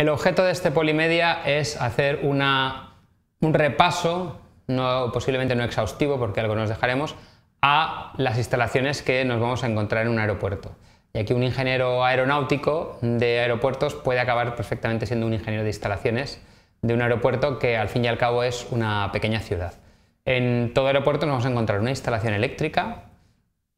El objeto de este polimedia es hacer un repaso, posiblemente no exhaustivo porque algo nos dejaremos, a las instalaciones que nos vamos a encontrar en un aeropuerto. Y aquí un ingeniero aeronáutico de aeropuertos puede acabar perfectamente siendo un ingeniero de instalaciones de un aeropuerto que al fin y al cabo es una pequeña ciudad. En todo aeropuerto nos vamos a encontrar una instalación eléctrica,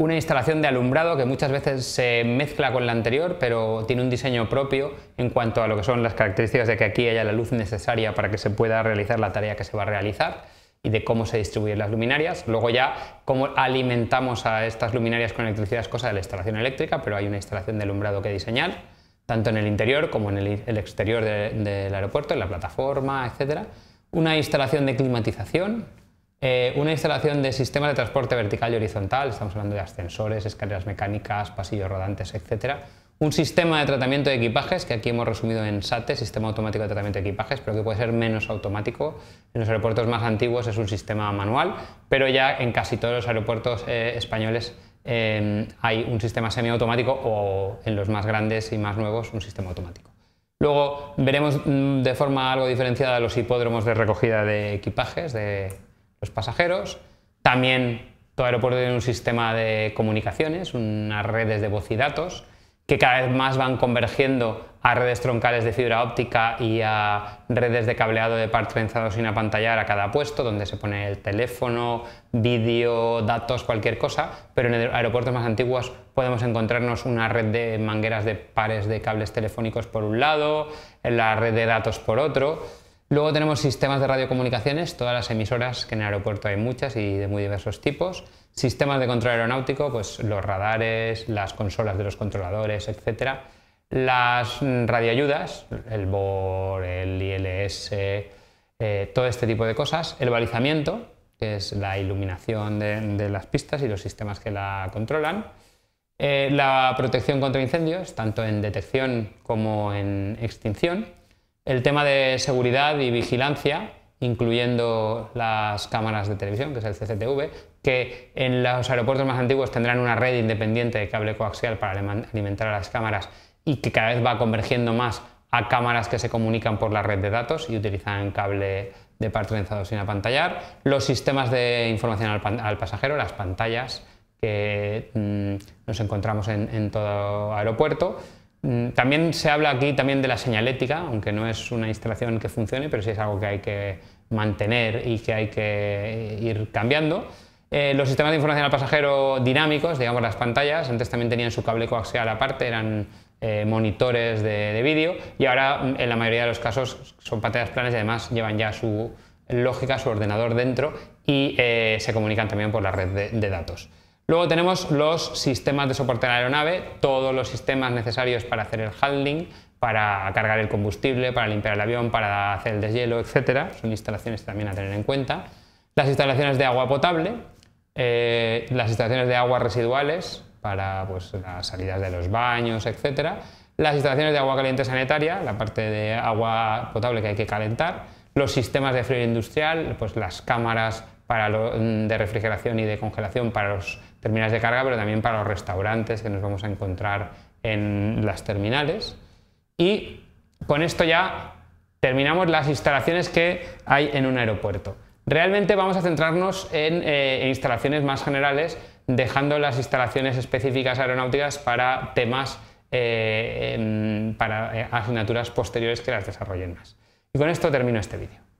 una instalación de alumbrado que muchas veces se mezcla con la anterior, pero tiene un diseño propio en cuanto a lo que son las características de que aquí haya la luz necesaria para que se pueda realizar la tarea que se va a realizar y de cómo se distribuyen las luminarias. Luego ya cómo alimentamos a estas luminarias con electricidad es cosa de la instalación eléctrica, pero hay una instalación de alumbrado que diseñar, tanto en el interior como en el, exterior del aeropuerto, en la plataforma, etcétera. Una instalación de climatización, eh, una instalación de sistemas de transporte vertical y horizontal, estamos hablando de ascensores, escaleras mecánicas, pasillos rodantes, etc. Un sistema de tratamiento de equipajes, que aquí hemos resumido en SATE, sistema automático de tratamiento de equipajes, pero que puede ser menos automático. En los aeropuertos más antiguos es un sistema manual, pero ya en casi todos los aeropuertos eh, españoles eh, hay un sistema semiautomático o en los más grandes y más nuevos un sistema automático. Luego veremos mm, de forma algo diferenciada los hipódromos de recogida de equipajes, de los pasajeros. También todo aeropuerto tiene un sistema de comunicaciones, unas redes de voz y datos, que cada vez más van convergiendo a redes troncales de fibra óptica y a redes de cableado de par trenzado sin apantallar a cada puesto, donde se pone el teléfono, vídeo, datos, cualquier cosa, pero en aeropuertos más antiguos podemos encontrarnos una red de mangueras de pares de cables telefónicos por un lado, la red de datos por otro. Luego tenemos sistemas de radiocomunicaciones, todas las emisoras, que en el aeropuerto hay muchas y de muy diversos tipos. Sistemas de control aeronáutico, pues los radares, las consolas de los controladores, etc. Las mm, radioayudas, el BOR, el ILS, eh, todo este tipo de cosas. El balizamiento, que es la iluminación de, las pistas y los sistemas que la controlan. Eh, la protección contra incendios, tanto en detección como en extinción el tema de seguridad y vigilancia, incluyendo las cámaras de televisión, que es el CCTV, que en los aeropuertos más antiguos tendrán una red independiente de cable coaxial para alimentar a las cámaras y que cada vez va convergiendo más a cámaras que se comunican por la red de datos y utilizan cable de par trenzado sin apantallar. Los sistemas de información al, pasajero, las pantallas que mm, nos encontramos en todo aeropuerto. Mm, también se habla aquí también de la señalética, aunque no es una instalación que funcione, pero sí es algo que hay que mantener y que hay que eh, ir cambiando. Eh, los sistemas de información al pasajero dinámicos, digamos las pantallas, antes también tenían su cable coaxial aparte, eran eh, monitores de, vídeo y ahora mm, en la mayoría de los casos son pantallas planas y además llevan ya su lógica, su ordenador dentro y se comunican también por la red de datos. Luego tenemos los sistemas de soporte de la aeronave, todos los sistemas necesarios para hacer el handling, para cargar el combustible, para limpiar el avión, para hacer el deshielo, etcétera. Son instalaciones también a tener en cuenta. Las instalaciones de agua potable, eh, las instalaciones de aguas residuales para pues, las salidas de los baños, etcétera. Las instalaciones de agua caliente sanitaria, la parte de agua potable que hay que calentar. Los sistemas de frío industrial, pues las cámaras para mm, de refrigeración y de congelación para los terminales de carga, pero también para los restaurantes que nos vamos a encontrar en las terminales. Y con esto ya terminamos las instalaciones que hay en un aeropuerto. Realmente vamos a centrarnos en eh, instalaciones más generales, dejando las instalaciones específicas aeronáuticas para temas, eh, em, para eh, asignaturas posteriores que las desarrollen más. Y con esto termino este vídeo.